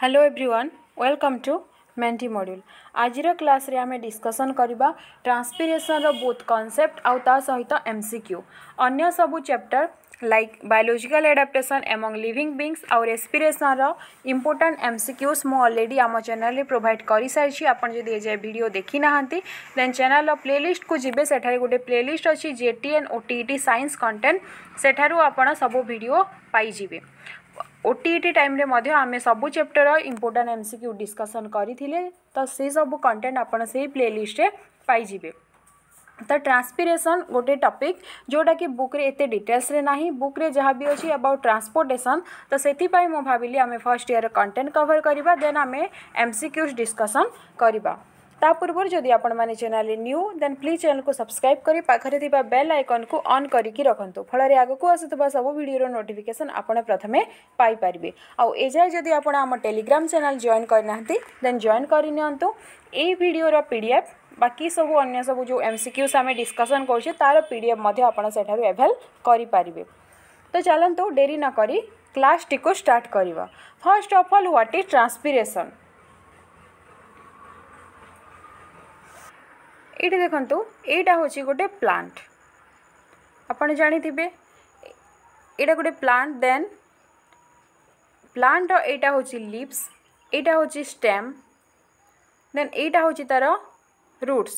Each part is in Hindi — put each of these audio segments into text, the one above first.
ହ୍ୟାଲୋ ଏଭ୍ରିୱାନ୍ ୱେଲକମ୍ ଟୁ ମେଣ୍ଟି ମଡ୍ୟୁଲ୍ ଆଜିର କ୍ଲାସ୍ରେ ଆମେ ଡିସ୍କସନ୍ କରିବା ଟ୍ରାନ୍ସପିରେସନ୍ର ବୋଥ୍ କନସେପ୍ଟ ଆଉ ତା ସହିତ ଏମ୍ ସି କ୍ୟୁ ଅନ୍ୟ ସବୁ chapter like biological adaptation among living beings ଆଉ ରେସ୍ପିରେସନ୍ର ଇମ୍ପୋର୍ଟାଣ୍ଟ ଏମ୍ ସି କ୍ୟୁସ୍ ମୁଁ ଅଲରେଡ଼ି ଆମ ଚ୍ୟାନେଲ୍ରେ ପ୍ରୋଭାଇଡ଼ କରିସାରିଛି ଆପଣ ଯଦି ଏଯାଏ ଭିଡ଼ିଓ ଦେଖିନାହାନ୍ତି ଦେନ୍ ଚ୍ୟାନେଲ୍ର ପ୍ଲେଲିଷ୍ଟକୁ ଯିବେ ସେଠାରେ ଗୋଟେ ପ୍ଲେଲିଷ୍ଟ ଅଛି J T N O T E T science content ସେଠାରୁ ଆପଣ ସବୁ ଭିଡ଼ିଓ ପାଇଯିବେ ଓଟିଇଟି ଟାଇମ୍ରେ ମଧ୍ୟ ଆମେ ସବୁ chapter important M C Q discussion କରିଥିଲେ ତ ସେସବୁ କଣ୍ଟେଣ୍ଟ ଆପଣ ସେଇ ପ୍ଲେଲିଷ୍ଟରେ ପାଇଯିବେ ତ ଟ୍ରାନ୍ସପିରେସନ୍ ଗୋଟେ ଟପିକ୍ ଯେଉଁଟାକି ବୁକ୍ରେ ଏତେ ଡିଟେଲ୍ସରେ ନାହିଁ ବୁକ୍ରେ ଯାହା ବି ଅଛି ଆବାଉଟ୍ ଟ୍ରାନ୍ସପୋର୍ଟେସନ୍ ତ ସେଥିପାଇଁ ମୁଁ ଭାବିଲି ଆମେ ଫାର୍ଷ୍ଟ ଇୟର୍ କଣ୍ଟେଣ୍ଟ କଭର୍ କରିବା ଦେନ୍ ଆମେ ଏମ୍ ସି କ୍ୟୁଜ୍ ଡିସ୍କସନ୍ କରିବା ତା ପୂର୍ବରୁ ଯଦି ଆପଣମାନେ ଚ୍ୟାନେଲରେ ନ୍ୟୁ ଦେନ୍ ପ୍ଲିଜ୍ ଚ୍ୟାନେଲକୁ ସବସ୍କ୍ରାଇବ୍ କରି ପାଖରେ ଥିବା ବେଲ୍ ଆଇକନ୍କୁ ଅନ୍ କରିକି ରଖନ୍ତୁ ଫଳରେ ଆଗକୁ ଆସୁଥିବା ସବୁ ଭିଡ଼ିଓର ନୋଟିଫିକେସନ୍ ଆପଣ ପ୍ରଥମେ ପାଇପାରିବେ ଆଉ ଏଯାଏ ଯଦି ଆପଣ ଆମ ଟେଲିଗ୍ରାମ୍ ଚ୍ୟାନେଲ୍ ଜଏନ୍ କରିନାହାନ୍ତି ଦେନ୍ ଜଏନ୍ କରିନିଅନ୍ତୁ ଏଇ ଭିଡ଼ିଓର ପି ଡି ଏଫ୍ ବାକି ସବୁ ଅନ୍ୟ ସବୁ ଯେଉଁ ଏମ୍ ସି କ୍ୟୁସ୍ ଆମେ ଡିସ୍କସନ୍ କରୁଛେ ତା'ର ପି ଡି ଏଫ୍ ମଧ୍ୟ ଆପଣ ସେଠାରୁ ଆଭେଲ୍ କରିପାରିବେ ତ ଚାଲନ୍ତୁ ଡେରି ନକରି କ୍ଲାସ୍ଟିକୁ ଷ୍ଟାର୍ଟ କରିବା first of all what is transpiration ଏଇଠି ଦେଖନ୍ତୁ ଏଇଟା ହେଉଛି ଗୋଟେ ପ୍ଲାଣ୍ଟ ଆପଣ ଜାଣିଥିବେ ଏଇଟା ଗୋଟେ ପ୍ଲାଣ୍ଟ ଦେନ୍ ପ୍ଲାଣ୍ଟର ଏଇଟା ହେଉଛି ଲିପ୍ସ ଏଇଟା ହେଉଛି ଷ୍ଟେମ୍ ଦେନ୍ ଏଇଟା ହେଉଛି ତା'ର ରୁଟ୍ସ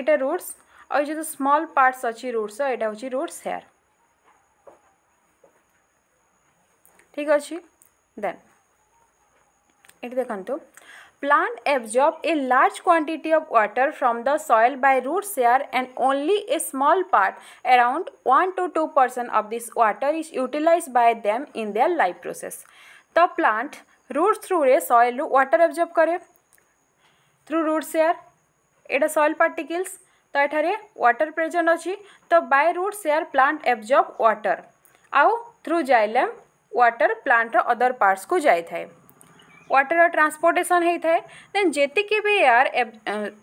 ଏଇଟା ରୁଟ୍ସ ଆଉ ଏ ଯେଉଁ ସ୍ମଲ୍ ପାର୍ଟସ୍ ଅଛି ରୁଟ୍ସ ଏଇଟା ହେଉଛି ରୁଟ୍ସ ହେୟାର ଠିକ୍ ଅଛି ଦେନ୍ ଏଠି ଦେଖନ୍ତୁ plant absorb a large quantity of water from the soil by root share and only a small part around 1 to 2 percent of this water is utilized by them in their life process the plant root through a soil water absorb करे through root share एटा soil particles तो एठारे water present अछि तो by root share plant absorb water आउ थ्रू जाइलेम वाटर प्लांटर अदर पार्ट्स को जाए वाटर ट्रांसपोर्टेसन होता है देन जी भी एयर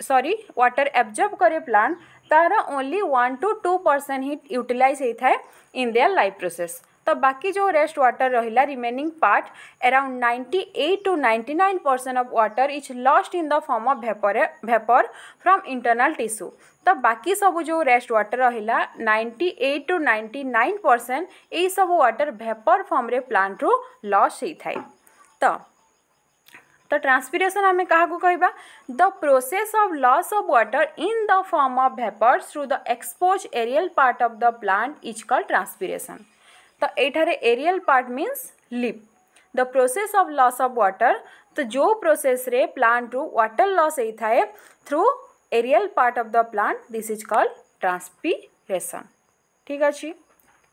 सरी वाटर एबजर्व करे प्लांट तार only one to two percent ही यूटिलाइज होता है इन देयर लाइफ प्रोसेस तो बाकी जो रेस्ट वाटर रहा remaining part around ninety eight to ninety nine percent of water is lost in the form of vapour vapour from internal tissue तो बाकी सब जो रेस्ट वाटर रहा 98 eight to ninety nine percent यही सब वाटर भेपर फॉर्म रे प्लांट रु लस तो तो ट्रांसपिरेसन आम क्या कह the process of loss of water in the form of vapours through the expose aerial part of the plant is call transpiration तो यार aerial part means leaf the process of loss of water तो जो प्रोसेस रे प्लांट रु व्टर लस ये through aerial part of the plant this is call transpiration ठीक अच्छे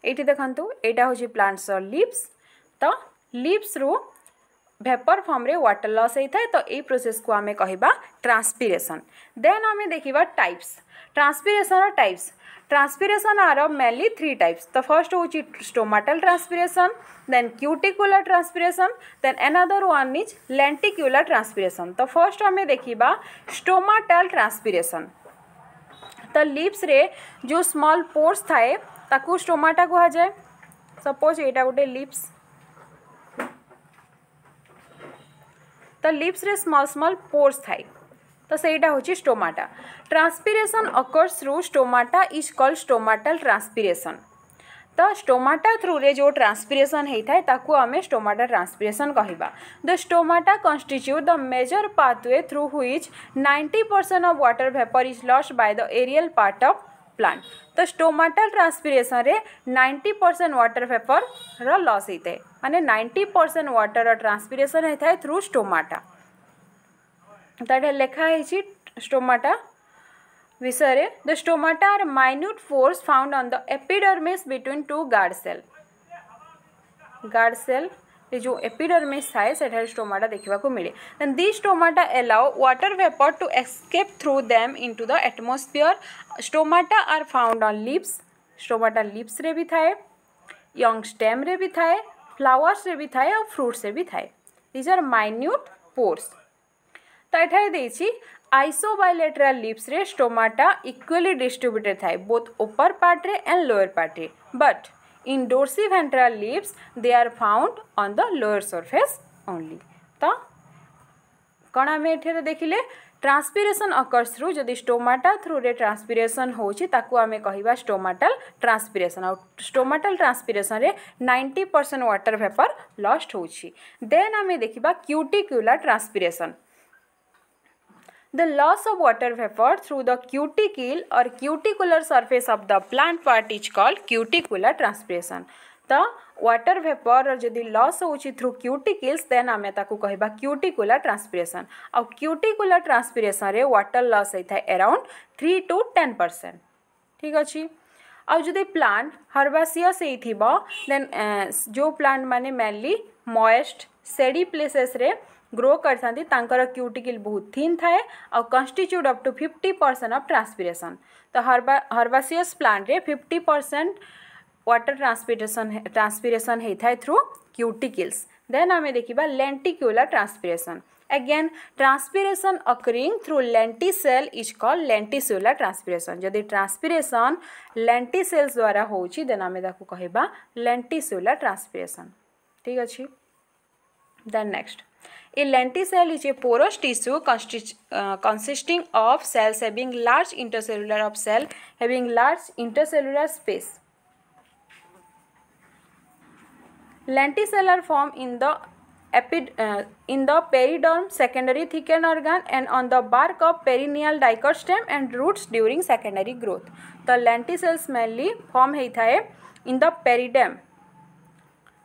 ये देखूँ यटा हूँ प्लांट्स लिप्स तो लिप्स रु ভেপর ফর্মে ওয়াটর লস तो তো प्रोसेस को आम कह ट्रांसपिरेसन देन आम देखा types transpiration types transpiration are mainly three types तो फर्स्ट हूँ stomatal transpiration then cuticular transpiration then another one is lenticular transpiration तो फर्स्ट आम देखा स्टोमाटल ट्रांसपिरेसन तो लिप्स रे जो स्मॉल पोर्स थाए ताकू स्टोमाटा जाए सपोज यहाँ गोटे लिप्स द लिप्सରେ ସ୍ମଲ୍ ସ୍ମଲ୍ ପୋର୍ସ ଥାଏ ତ ସେଇଟା ହେଉଛି stomata transpiration occurs through stomata is call stomatal transpiration ତ ଷ୍ଟୋମାଟା ଥ୍ରୁରେ ଯେଉଁ ଟ୍ରାନ୍ସପିରେସନ୍ ହେଇଥାଏ ତାକୁ ଆମେ ଷ୍ଟୋମାଟା ଟ୍ରାନ୍ସପିରେସନ୍ କହିବା the stomata constitute the major pathway through which ninety percent of water vapour is loss by the aerial part of plant ତ ଷ୍ଟୋମାଟାଲ ଟ୍ରାନ୍ସପିରେସନ୍ରେ ନାଇଣ୍ଟି ପରସେଣ୍ଟ ୱାଟର ଭେପର୍ର ଲସ୍ ହୋଇଥାଏ ମାନେ ନାଇଣ୍ଟି ପରସେଣ୍ଟ ୱାଟର ଟ୍ରାନ୍ସପିରେସନ୍ ହୋଇଥାଏ ଥ୍ରୁ ଷ୍ଟୋମାଟା ତାଠି ଲେଖା ହେଇଛି ଷ୍ଟୋମାଟା ବିଷୟରେ the stomata are minute pores found on the epidermis between two guard cell guard cell जो एपिडर्मिस थाए सेठारे स्टोमाटा देखा मिले the stomata allow water vapour to escape through into the atmosphere stomata are found on leaves stomata leaves रे भी थाए यंग स्टेम रे भी थाए फ्लावर्स रे भी थाए और फ्रूट्स रे भी थाए दिज आर माइन्यूट पोर्स तो एठारे देछि आइसोबाइलेटराल लिप्स रे स्टोमाटा इक्वली डिस्ट्रब्यूटेड थाए बोथ ऊपर पार्ट्रे एंड लोअर पार्ट्रे but dorsi dorsiventral leaves they are found on the lower surface only तो कौन आम ये देखिले ट्रांसपिरेसन अकर्स थ्रू जदि स्टोमाटा थ्रू रे ट्रांसपिरेसन होमें कह स्टोमाटाल ट्रांसपिरेसन आ स्टोमाटल ट्रांसपिरेसन रे 90 परसेंट वाटर भेपर लस्ट होन आम देखा cuticular transpiration the loss of water vapor through the cuticle or cuticular surface of the plant part is called cuticular transpiration the water vapour जदि लस थ्रू क्यूटिकल्स देन आम कह क्यूटिकुला ट्रांसप्रेसन आउ क्यूटिकुला ट्रांसपिरेसन व्टर लस होता है around three to ten percent ठीक अच्छे जो प्लांट हर्बासीयस देन जो प्लांट मान मेनली मएस्ट सेडी प्लेसेस रे, ग्रो कर क्यूटिकल बहुत थीन थाए constitute of to fifty percent of transpiration तो herba herbaceous plant fifty percent water transpiration transpiration होता है थ्रू क्यूटिकल्स देन आम देखा lenticular transpiration again transpiration occurring through lenticel is call lenticular ट्रांसपिरेसन जदि ट्रांसपिरेसन लेंटी सेल्स द्वारा होन आम कह लेंटिक्यूलर ट्रांसपिरेसन ठीक अच्छे then next a cell is a porous tissue consisting of cells having large intercellular of cell having large intercellular space lenticels form in the epid in the periderm secondary thicken organ and on the bark of perennial dicot stem and roots during secondary growth the cells mainly form होता है in the periderm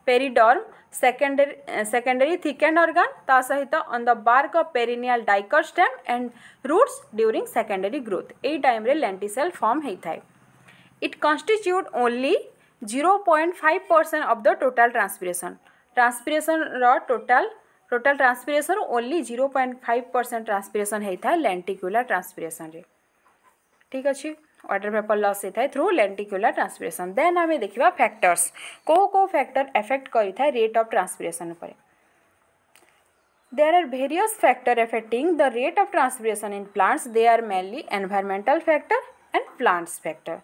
periderm secondary, secondary thickened organ ta sahita on the bark of perennial dichot stem and roots during secondary growth ei time re lenticel form hei thai it constitute only 0.5% of the total transpiration transpiration ro total total transpiration only zero point five percent transpiration होता है लैंटिकुलर ट्रांसपिरेसन ठीक अच्छे वाटर पेपर लस होता है थ्रू लेंटिकुला ट्रांसपिरेसन देन आम देखा फैक्टर्स को कौ फैक्टर एफेक्ट करता rate of transpiration there are various factor affect the rate of transpiration in plants they are mainly environmental factor and plants factor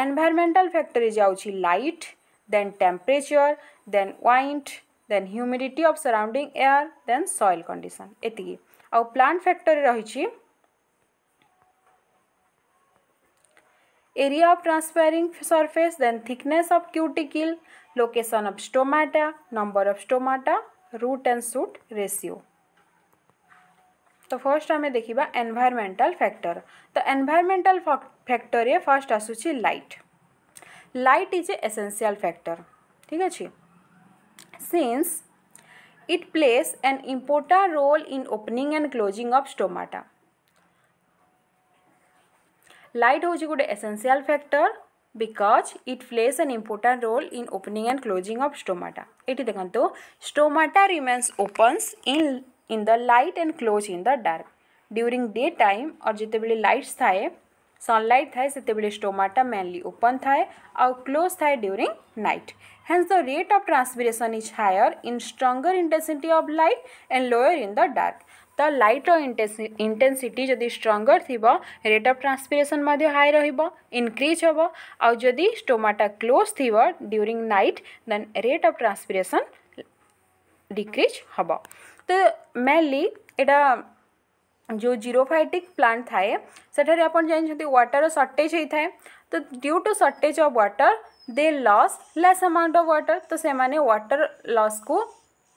environmental factor जाऊँच light then temperature then wind then humidity of surrounding air then soil condition ये आउ प्लांट फैक्टर रही area of transferring surface, then thickness of cuticle, location of stomata, number of stomata, root and shoot ratio. तो फर्स्ट आम देखा एनभाइरमेंटाल फैक्टर तो एनभाइरमेंटाल फैक्टर ये फर्स्ट आसूस light light is a essential factor ठीक अच्छे since it plays an important role in opening and closing of stomata light हूँ गोटे essential factor because it plays an important role in opening and closing of stomata ये देखो stomata remains open in in the light and close in the dark during day time और जिते बड़े लाइट थाए सनलाइट थाए से स्टोमाटा मेनली ओपन थाए आउ क्लोज थाए during night hence the rate of transpiration is higher in stronger intensity of light and lower in the dark तो लाइट इंटेनसीटी जदि स्ट्रंगर थी rate of transpiration high increase हे आदि स्टोमाटा क्लोज थी during night then rate of transpiration decrease हम तो मेनली जो जीरोफाइटिक प्लांट थाए से आप जानते व्टर सर्टेज होता है तो due to shortage of water they loss less amount of water तो से वाटर लस को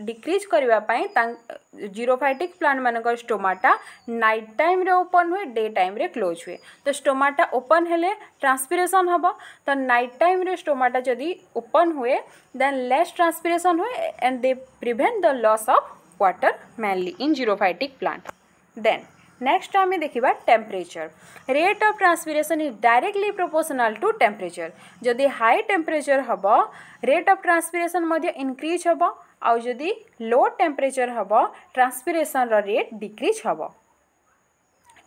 डिक्रीज करने जीरोफाइटिक प्लांट मानक स्टोमाटा नाइट टाइम रे ओपन हुए डे टाइम रे क्लोज हुए तो स्टोमाटा ओपन हेले ट्रांसपिरेसन हम तो नाइट टाइम रे स्टोमाटा जदि ओपन हुए देन लेस ट्रांसपिरेसन हुए and they prevent the loss of water mainly in xerophytic plant then next आम देखा temperature rate of transpiration is directly proportional to temperature जदि हाई टेम्परेचर हम रेट अफ ट्रांसपिरेसन इनक्रीज हम ଆଉ ଯଦି ଲୋ ଟେମ୍ପରେଚର୍ ହେବ ଟ୍ରାନ୍ସପିରେସନ୍ର ରେଟ୍ ଡିକ୍ରିଜ୍ ହେବ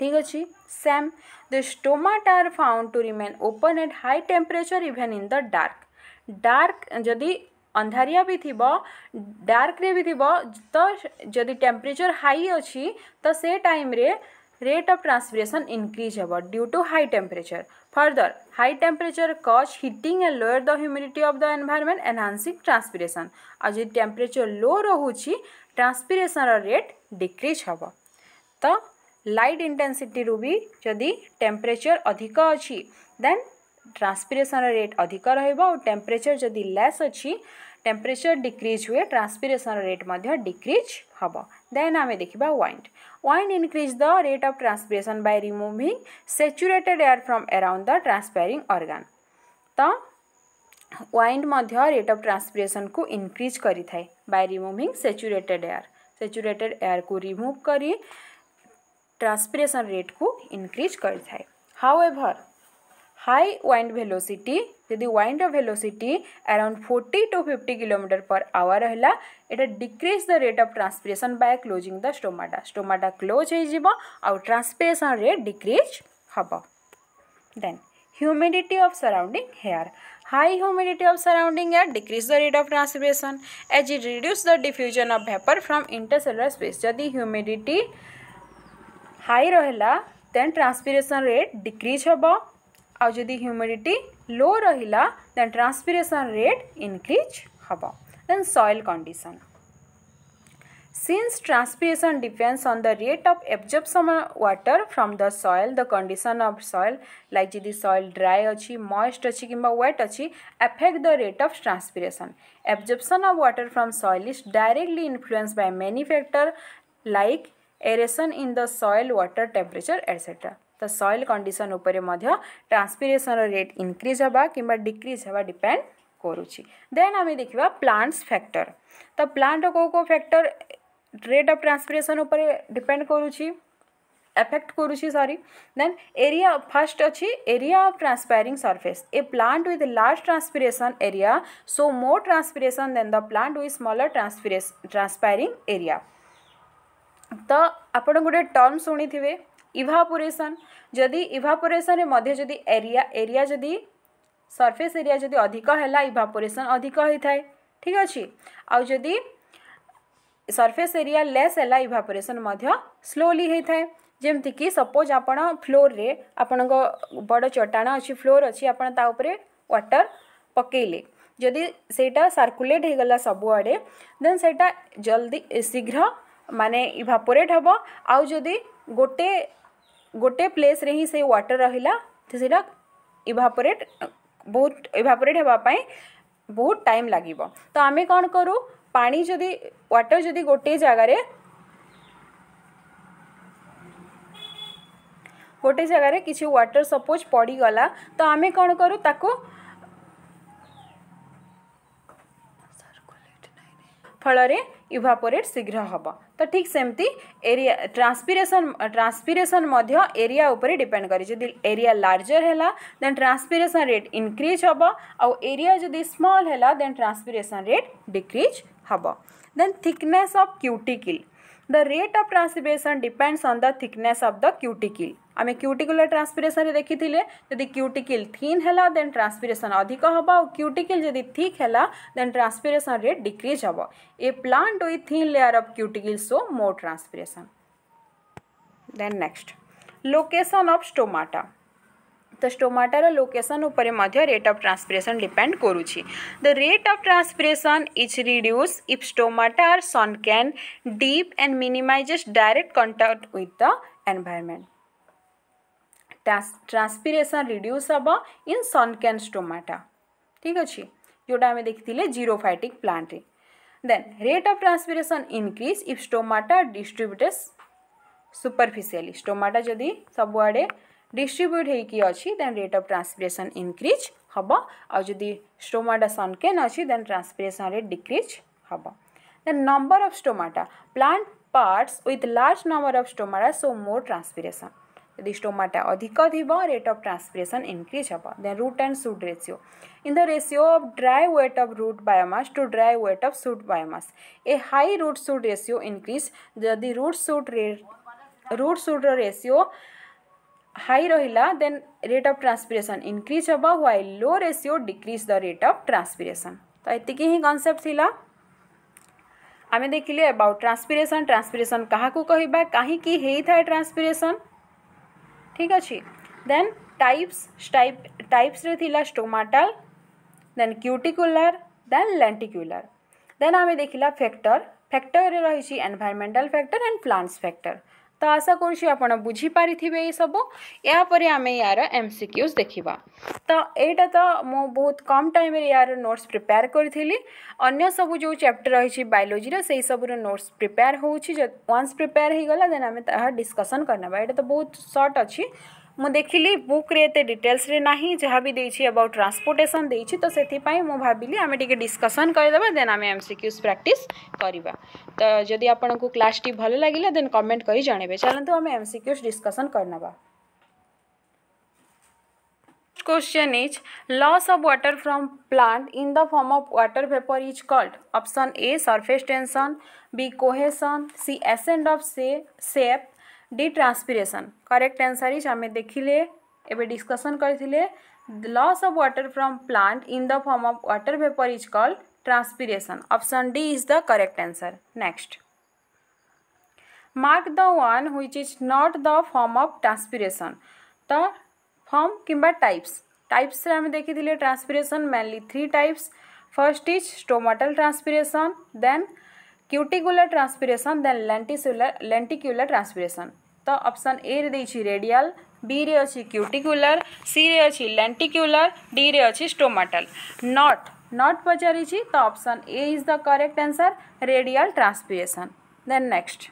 ଠିକ୍ ଅଛି some the stomata are found to remain open at high temperature even in the dark dark ଯଦି ଅନ୍ଧାରିଆ ବି ଥିବ ଡାର୍କରେ ବି ଥିବ ତ ଯଦି ଟେମ୍ପରେଚର୍ ହାଇ ଅଛି ତ ସେ ଟାଇମ୍ରେ rate of transpiration increase however due to high temperature further high temperature cause heating and lower the humidity of the environment enhancing transpiration ଆଉ ଯଦି temperature low ରହୁଛି transpiration ର rate decrease ହେବ ତ light intensity ରୁ ବି ଯଦି temperature ଅଧିକ ଅଛି then transpiration ର rate ଅଧିକ ରହିବ ଆଉ temperature ଯଦି less ଅଛି टेम्परेचर डिक्रीज हुए ट्रांसपिरेसन रेट डिक्रीज हम देन आम देखा wind and increase the rate of transpiration by removing saturated air from around the transpiring organ तो वाइंड मध्य रेट ऑफ ट्रांसपिरेसन को इनक्रीज करें by removing saturated air saturated air को रिमूव कर ट्रांसपिरेसन रेट को इनक्रीज कर however high wind velocity जदि wind velocity around forty to fifty kilometre per hour रहा यहाँ decrease the rate of transpiration by closing the stomata stomata close हो ट्रांसपिरेसन रेट डिक्रिज हम then humidity of surrounding air high humidity of surrounding air decrease the rate of transpiration as it reduce the diffusion of vapour from intercellular space जदि ह्यूमिडिटी हाई रहा देन ट्रांसपिरेसन रेट डिक्रिज हम आदि ह्यूमिडिटी लो रहिला देन ट्रांसपिरेसन रेट इनक्रीज हम then soil condition since transpiration depends on the rate of absorption water from the soil the condition of soil like जी सॉइल ड्राई अच्छी मॉइस्ट अच्छी किंबा व्वेट अच्छी affect the rate of transpiration absorption of water from soil is directly influence by many factor like aeration in the soil water temperature etcetera तो soil condition transpiration rate increase हाँ कि डिक्रिज हाँ डिपेड देन आम देखा प्लांट्स फैक्टर तो प्लांट कौ कौ factor rate of transpiration depend कर एफेक्ट करुच्ची सॉरी देन एरिया फर्स्ट अच्छी area of transpiring surface a plant with large transpiration area so more transpiration then the plant with smaller transpire transpiring area तो आप गोटे टर्म शुणी इभापोरेसन जदि इभापोरेसन मध्य एरिया एरिया जदि सरफेस एरिया जदि अधिक है इभापोरेसन अधिक होता ठीक अच्छे जदि सरफेस एरिया लेस है इभापोरेसन स्लोली होता है जमती कि सपोज आप फ्लोर में आपण बड़ चट्टाण अच्छी फ्लोर अच्छी आप वाटर पकेले जदि से सर्कुलेट हो सबुआड़े देन सेटा जल्दी शीघ्र माने इभापोरेट हे आदि गोटे गोटे प्लेस रे ही से वाटर रहिला तो सीटा इभापोरेट बहुत इभापोरेट हेपाई बहुत टाइम लगे तो आम कौन करूँ पानी जदि वाटर जदि गोटे जगार गोटे जगार किसी वाटर सपोज पड़गला तो आम कौन करूँ ताक फल ଇଭାପୋରେଟ୍ ଶୀଘ୍ର ହେବ ତ ଠିକ୍ ସେମିତି ଏରିଆ ଟ୍ରାନ୍ସପିରେସନ୍ ଟ୍ରାନ୍ସପିରେସନ୍ ମଧ୍ୟ ଏରିଆ ଉପରେ ଡିପେଣ୍ଡ କରେ ଯଦି ଏରିଆ ଲାର୍ଜର୍ ହେଲା ଦେନ୍ ଟ୍ରାନ୍ସପିରେସନ୍ ରେଟ୍ ଇନକ୍ରିଜ୍ ହେବ ଆଉ ଏରିଆ ଯଦି ସ୍ମଲ୍ ହେଲା ଦେନ୍ ଟ୍ରାନ୍ସପିରେସନ୍ ରେଟ୍ ଡିକ୍ରିଜ୍ ହେବ then thickness of cuticle the rate of transpiration depends on the thickness of the cuticle. आम क्यूटिकुलर ट्रांसपिरेसन देखी जदि क्यूटिकल थीन है देन ट्रांसपिरेसन अधिक हम और क्यूटिकल जब थिक् है देन ट्रांसपिरेसन रेट डिक्रीज हम ए प्लांट ओ thin layer of cuticle so more transpiration then next location of stomata तो स्टोमाटार location rate of transpiration depend करुँच the rate of transpiration is reduce if stomata are sunken deep and minimise direct contact with the environment transpiration reduce हम इन सन कैन स्टोमाटा ठीक अच्छे जोटा देखी थे xerophytic plant then rate of transpiration increase if stomata distributed superficially stomata जदि सबुआ डिस्ट्रब्यूट होन रेट अफ ट्रांसपिरेसन इनक्रिज हम आदि स्टोमाटा सनकेन अच्छी देन ट्रांसपिरेसन रेट डिक्रिज हम then number of stomata plant parts with large number of stomata so more transpiration यदि स्टोमाटा अधिक थी रेट अफ ट्रांसपिरेसन इनक्रिज हम then root and shoot ratio in the ratio of dry weight of root biomass to dry weight of shoot biomass a high root shoot ratio increase जदि रुट सुड रे रुट सुट्र रेसीो हाई रहा then rate of transpiration increase हे while low ratio decrease the rate of transpiration तो ये ही कनसेप्ट आम देखिले अबाउट ट्रांसपिरेसन ट्रांसपिरेसन क्या कह कहीं था ट्रांसपिरेसन ठीक अच्छे then types type types stomatal then cuticular then lenticular then आम देखा फैक्टर फैक्टर रही environmental factor and plants factor ତ ଆଶା କରୁଛି ଆପଣ ବୁଝିପାରିଥିବେ ଏଇସବୁ ଏହାପରେ ଆମେ ଏହାର ଏମ୍ ସି କ୍ୟୁଜ୍ ଦେଖିବା ତ ଏଇଟା ତ ମୁଁ ବହୁତ କମ୍ ଟାଇମ୍ରେ ଏହାର ନୋଟ୍ସ ପ୍ରିପେୟାର କରିଥିଲି ଅନ୍ୟ ସବୁ ଯେଉଁ ଚାପ୍ଟର ରହିଛି ବାୟୋଲୋଜିର ସେଇ ସବୁର ନୋଟ୍ସ ପ୍ରିପେୟାର ହେଉଛି ୱାନ୍ସ ପ୍ରିପେୟାର ହେଇଗଲା ଦେନ୍ ଆମେ ତାହା ଡିସ୍କସନ୍ କରିନେବା ଏଇଟା ତ ବହୁତ ସର୍ଟ ଅଛି मुझ देखिली बुक्रे डिटेल्स ना जहाँ भी देखिए अबाउट ट्रांसपोर्टेसन दे तो से भाविली आम टे डकसन करदे देन आम एम सी प्राक्ट करवा तो जदि आपन क्लास टी भल लगे देन कमेंट कर जन चलते आम एम सिक्यूज डिस्कसन कर ना question is loss of water from plant in the form of water vapour is called option A surface tension B cohesion C ascent of sap sap D transpiration correct answer is आम देखिले एवं डिस्कसन करते loss of water from plant in the form of water vapour is called transpiration option D is the correct answer next mark the one which is not the form of ट्रांसपिरेसन the form किंबा टाइप्स टाइप्स आम देखी transpiration mainly three types first is stomatal transpiration then cuticular transpiration then lenticular lenticular transpiration तो अप्सन ए रे देखिए रेडियल बी रे अच्छी क्यूटिकुलर सी रे अच्छी लेंटिकुलर डी रे अच्छी स्टोमाटल नट नट पचार तो option A is the correct answer radial transpiration then next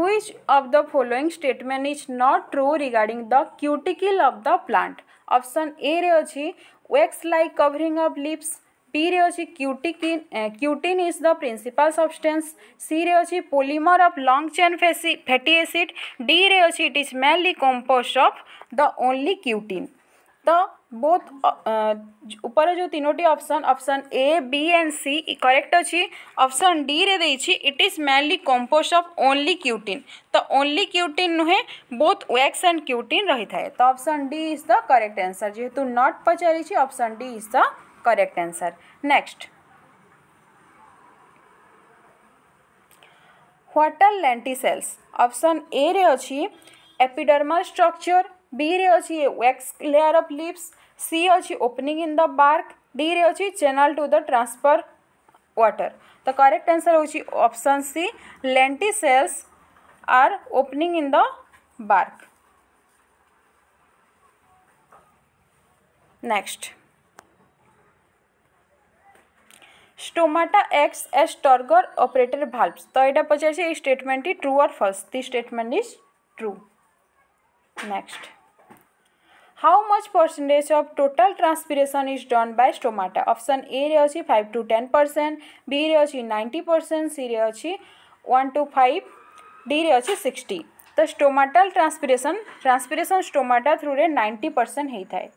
which of the following statement is not true regarding the cuticle of the plant option A रे अछि wax like covering of leaves B रे अच्छी cutin cutin is the principal substance C रे अच्छी polymer of long chain fatty acid D रे अच्छी it is mainly composed of the only cutin तो बहुत ऊपर जो तीनों option option A B and C correct अच्छी ऑप्शन डी रे it is mainly composed of only cutin तो ओनली क्यूटिन नुहे बहुत वैक्स एंड क्यूटिन रही था तो option D is the correct answer जेहेतु नट पचारिशन D is the correct answer next what are lenticels option A रे अच्छी एपिडर्मल स्ट्रक्चर बी रे अच्छे wax layer of leaves C अच्छी opening in the bark D रे अच्छी channel to the transfer water तो correct answer option C lenticels are opening in the bark next stomata acts as turgor operated valves तो यहाँ पचार स्टेटमेंट टी ઇ और ઓર the statement is is next how much percentage of total transpiration is done by stomata option A रे अच्छी five to ten percent B रे अच्छी नाइंटी परसेंट सी रे अच्छी वन टू फाइव डी रे अच्छी सिक्सटी तो stomatal transpiration transpiration stomata through रे नाइंटी परसेंट होता है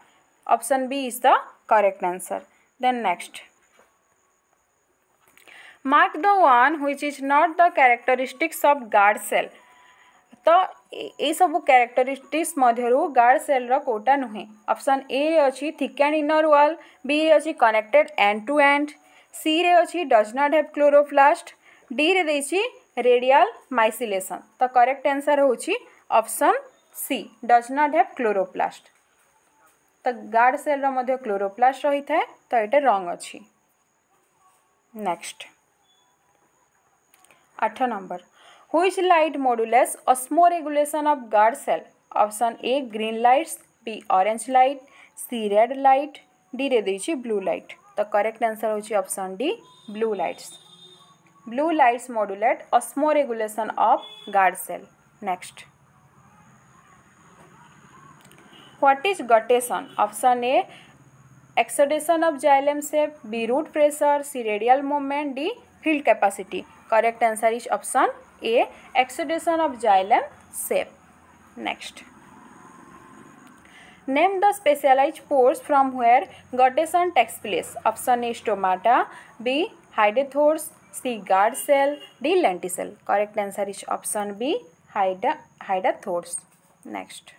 option B is the correct answer then next mark the one which is not the characteristics of guard cell तो ये सब क्यारेक्टरीस्टिक्स गार्ड सेल रोटा नुहे अपसन ए अच्छी thick and inner wall B अच्छी connected end to end C रे अच्छी does not have chloroplast D रे रेडियल माइसिलेशन तो correct answer option C does not have chloroplast तो गार्ड सेल रो रही है तो ये रंग अच्छी नेक्स्ट आठ number which light modulates regulation of guard cell option A green lights B orange light C red light D रे ब्लू लाइट तो करेक्ट आंसर हो option D blue lights blue lights modulate osmoregulation of guard cell next what is guttation option A exudation of xylem sap B root pressure C radial movement D field capacity correct answer is option A exudation of xylem sap next name the specialize pores from where guttation takes place option A stomata B hydathodes C guard cell D cell correct answer is option B hyda hydathodes next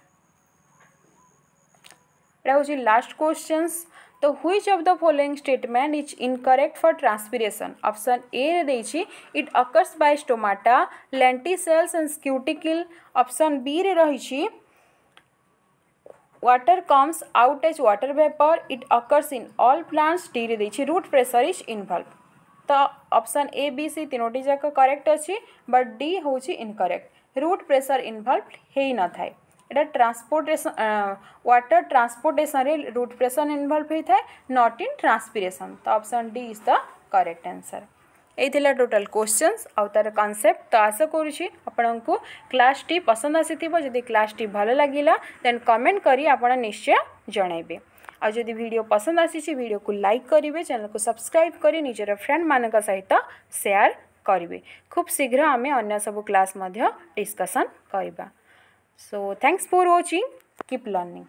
यहाँ लास्ट क्वेश्चन तो which of the following statement is incorrect for transpiration option A रही it occurs by stomata lenticels and cuticle option B रे रही water comes out as water vapour it occurs in all plants D रे रूट प्रेसर इज इनवल्व तो अप्सन ए बी सी तीनो जाक करेक्ट अच्छी बट डी हूँ इनकरेक्ट रूट प्रेसर इनवल्व हो न था यहाँ transportation water transportation root pressure involve होता है नट इन ट्रांसपिरेसन तो option D is the correct answer यही टोटाल क्वेश्चन आउ तार कनसेप्ट तो आशा करुँ को क्लास टी पसंद आसी थी क्लास टी भल लगे देन कमेंट कर आज जदि वीडियो पसंद वीडियो को लाइक करेंगे चैनल को सब्सक्राइब कर निजर फ्रेंड मान सहित सेयार करेंगे खूब शीघ्र आम अगर सब क्लास डिस्कसन करवा So, thanks for watching. Keep learning.